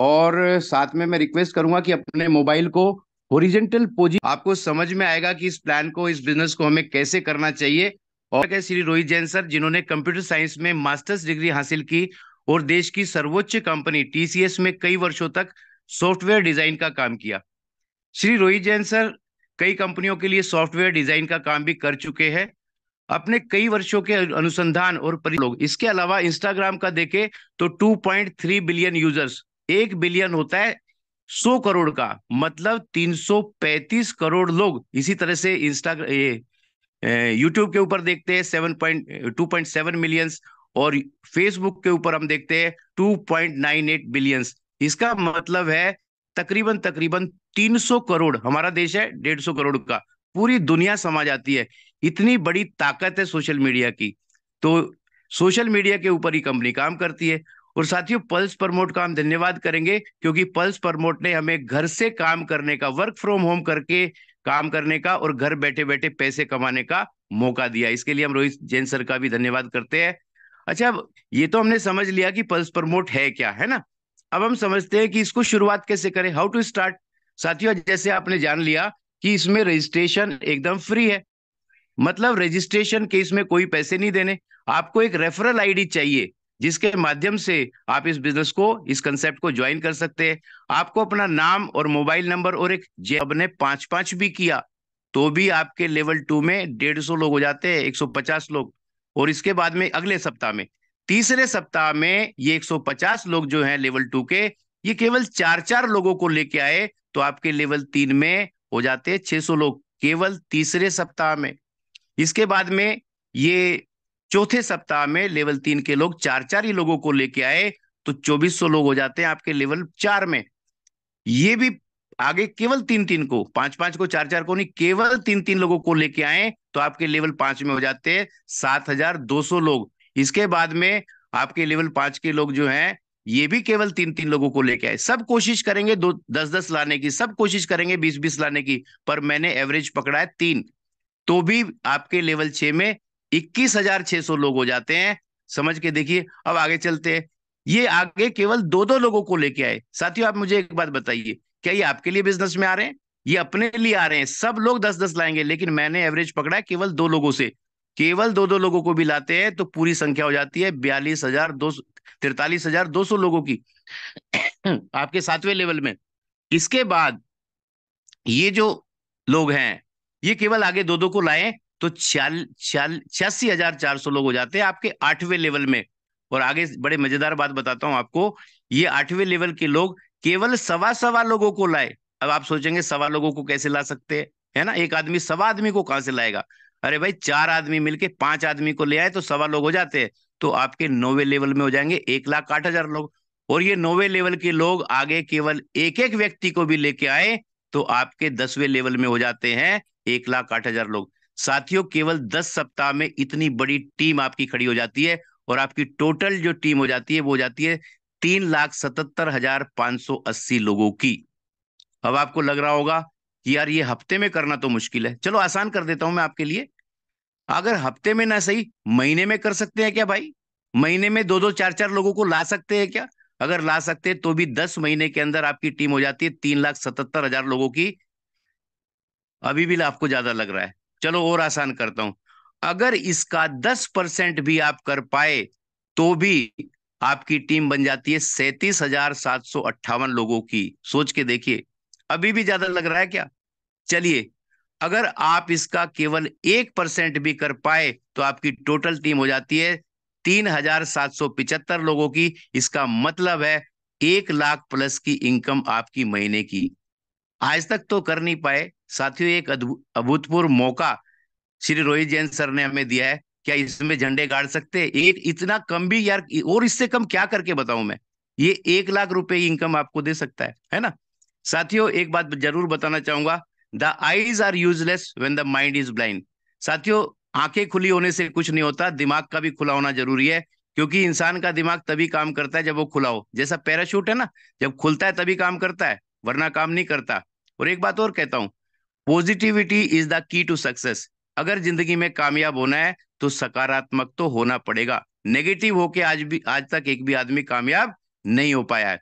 और साथ में मैं रिक्वेस्ट करूंगा कि अपने मोबाइल को ओरिजेंटल पोजी आपको समझ में आएगा कि इस प्लान को इस बिजनेस को हमें कैसे करना चाहिए और श्री रोहित जैन सर जिन्होंने कंप्यूटर साइंस में मास्टर्स डिग्री हासिल की और देश की सर्वोच्च कंपनी टीसीएस में कई वर्षों तक सॉफ्टवेयर डिजाइन का काम किया श्री रोहित जैन सर कई कंपनियों के लिए सॉफ्टवेयर डिजाइन का काम भी कर चुके हैं अपने कई वर्षों के अनुसंधान और लोग इसके अलावा इंस्टाग्राम का देखे तो 2.3 बिलियन यूजर्स एक बिलियन होता है सौ करोड़ का मतलब तीन सौ पैंतीस करोड़ लोग इसी तरह से इंस्टाग्राम ये यूट्यूब के ऊपर देखते हैं seven point two point seven millions और फेसबुक के ऊपर हम देखते हैं two point nine eight billions इसका मतलब है तकरीबन तकरीबन तीन सौ करोड़ हमारा देश है डेढ़ सौ करोड़ का पूरी दुनिया समा जाती है इतनी बड़ी ताकत है सोशल मीडिया की तो सोशल मीडिया के ऊपर ही कंपनी काम करती है और साथियों पल्स प्रमोट का हम धन्यवाद करेंगे क्योंकि पल्स प्रमोट ने हमें घर से काम करने का वर्क फ्रॉम होम करके काम करने का और घर बैठे बैठे पैसे कमाने का मौका दिया इसके लिए हम रोहित जैन सर का भी धन्यवाद करते हैं अच्छा ये तो हमने समझ लिया कि पल्स प्रमोट है क्या है ना अब हम समझते हैं कि इसको शुरुआत कैसे करें हाउ टू स्टार्ट साथियों जैसे आपने जान लिया कि इसमें रजिस्ट्रेशन एकदम फ्री है मतलब रजिस्ट्रेशन के इसमें कोई पैसे नहीं देने आपको एक रेफरल आईडी चाहिए जिसके माध्यम से आप इस बिजनेस को इस कंसेप्ट को ज्वाइन कर सकते हैं आपको अपना नाम और मोबाइल नंबर और एक जेब ने पांच पांच भी किया तो भी आपके लेवल टू में डेढ़ सौ लोग हो जाते हैं एक सौ पचास लोग और इसके बाद में अगले सप्ताह में तीसरे सप्ताह में ये एक सौ पचास लोग जो है लेवल टू के ये केवल चार चार लोगों को लेके आए तो आपके लेवल तीन में हो जाते हैं छह सौ लोग केवल तीसरे सप्ताह में इसके बाद में ये चौथे सप्ताह में लेवल तीन के लोग चार चार ही लोगों को लेके आए तो चौबीस सौ लोग हो जाते हैं आपके लेवल चार में ये भी आगे केवल तीन तीन को पांच पांच को चार चार को नहीं केवल तीन तीन लोगों को लेके आए तो आपके लेवल पांच में हो जाते हैं सात हजार दो सौ लोग इसके बाद में आपके लेवल पांच के लोग जो हैं ये भी केवल तीन तीन लोगों को लेके आए सब कोशिश करेंगे दो दस दस लाने की सब कोशिश करेंगे बीस बीस लाने की पर मैंने एवरेज पकड़ा है तीन तो भी आपके लेवल छह में इक्कीस हजार छह सौ लोग हो जाते हैं समझ के देखिए अब आगे चलते हैं ये आगे केवल दो दो लोगों को लेके आए साथियों आप मुझे एक बात बताइए क्या ये आपके लिए बिजनेस में आ रहे हैं ये अपने लिए आ रहे हैं सब लोग दस दस लाएंगे लेकिन मैंने एवरेज पकड़ा केवल दो लोगों से केवल दो दो लोगों को भी लाते हैं तो पूरी संख्या हो जाती है बयालीस हजार दो तिरतालीस हजार दो सौ लोगों की आपके सातवें लेवल में इसके बाद ये जो लोग हैं ये केवल आगे दो दो को लाए तो छियाल छियाल छियासी हजार चार सौ लोग हो जाते हैं आपके आठवें लेवल में और आगे बड़े मजेदार बात बताता हूं आपको ये आठवें लेवल के लोग केवल सवा सवा लोगों को लाए अब आप सोचेंगे सवा लोगों को कैसे ला सकते हैं है ना एक आदमी सवा आदमी को कहां से लाएगा अरे भाई चार आदमी मिलके पांच आदमी को ले आए तो सवा लोग हो जाते हैं तो आपके नौवे लेवल में हो जाएंगे एक लाख आठ हजार लोग और ये नौवे लेवल के लोग आगे केवल एक एक व्यक्ति को भी लेके आए तो आपके दसवें लेवल में हो जाते हैं एक लाख आठ हजार लोग साथियों केवल दस सप्ताह में इतनी बड़ी टीम आपकी खड़ी हो जाती है और आपकी टोटल जो टीम हो जाती है वो हो जाती है तीन लाख सतहत्तर हजार पांच सौ अस्सी लोगों की अब आपको लग रहा होगा कि यार ये हफ्ते में करना तो मुश्किल है चलो आसान कर देता हूं मैं आपके लिए अगर हफ्ते में ना सही महीने में कर सकते हैं क्या भाई महीने में दो दो चार चार लोगों को ला सकते हैं क्या अगर ला सकते हैं तो भी दस महीने के अंदर आपकी टीम हो जाती है तीन लाख सतहत्तर हजार लोगों की अभी भी आपको ज्यादा लग रहा है चलो और आसान करता हूं अगर इसका दस परसेंट भी आप कर पाए तो भी आपकी टीम बन जाती है सैतीस हजार सात सौ अट्ठावन लोगों की सोच के देखिए अभी भी ज्यादा लग रहा है क्या चलिए अगर आप इसका केवल एक परसेंट भी कर पाए तो आपकी टोटल टीम हो जाती है तीन हजार सात सौ पिचहत्तर लोगों की इसका मतलब है एक लाख प्लस की इनकम आपकी महीने की आज तक तो कर नहीं पाए साथियों एक अभूतपूर्व मौका श्री रोहित जैन सर ने हमें दिया है क्या इसमें झंडे गाड़ सकते एक इतना कम भी यार और इससे कम क्या करके बताऊं मैं ये एक लाख रुपए की इनकम आपको दे सकता है है ना साथियों एक बात जरूर बताना चाहूंगा the eyes are useless when the mind is blind साथियों आंखें खुली होने से कुछ नहीं होता दिमाग का भी खुला होना जरूरी है क्योंकि इंसान का दिमाग तभी काम करता है जब वो खुला हो जैसा पैराशूट है ना जब खुलता है तभी काम करता है वरना काम नहीं करता और एक बात और कहता हूं positivity is the key to success अगर जिंदगी में कामयाब होना है तो सकारात्मक तो होना पड़ेगा नेगेटिव होके आज भी आज तक एक भी आदमी कामयाब नहीं हो पाया है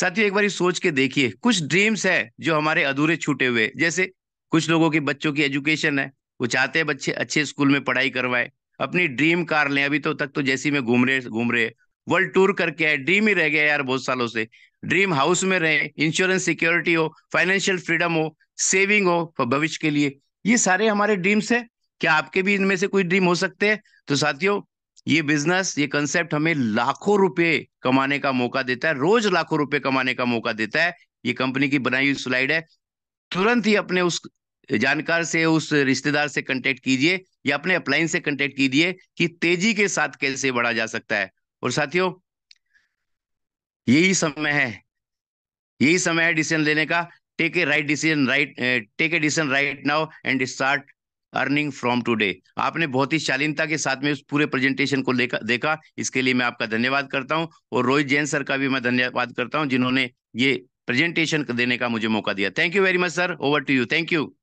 साथियों एक बार सोच के देखिए कुछ ड्रीम्स है जो हमारे अधूरे छूटे हुए जैसे कुछ लोगों के बच्चों की एजुकेशन है वो चाहते हैं बच्चे अच्छे स्कूल में पढ़ाई करवाए अपनी ड्रीम कार लें अभी तो तक तो जैसी में घूम रहे घूम रहे वर्ल्ड टूर करके आए ड्रीम ही रह गया यार बहुत सालों से ड्रीम हाउस में रहे इंश्योरेंस सिक्योरिटी हो फाइनेंशियल फ्रीडम हो सेविंग हो भविष्य के लिए ये सारे हमारे ड्रीम्स है क्या आपके भी इनमें से कोई ड्रीम हो सकते हैं तो साथियों ये बिजनेस ये कंसेप्ट हमें लाखों रुपए कमाने का मौका देता है रोज लाखों रुपए कमाने का मौका देता है ये कंपनी की बनाई हुई स्लाइड है तुरंत ही अपने उस जानकार से उस रिश्तेदार से कंटेक्ट कीजिए या अपने अपलाइन से कंटेक्ट कीजिए कि तेजी के साथ कैसे बढ़ा जा सकता है और साथियों यही समय है यही समय है डिसीजन लेने का take a right decision right take a decision right now and start earning from today आपने बहुत ही शालीनता के साथ में उस पूरे प्रेजेंटेशन को लेकर देखा इसके लिए मैं आपका धन्यवाद करता हूं और रोहित जैन सर का भी मैं धन्यवाद करता हूं जिन्होंने ये प्रेजेंटेशन देने का मुझे मौका दिया thank you very much sir over to you thank you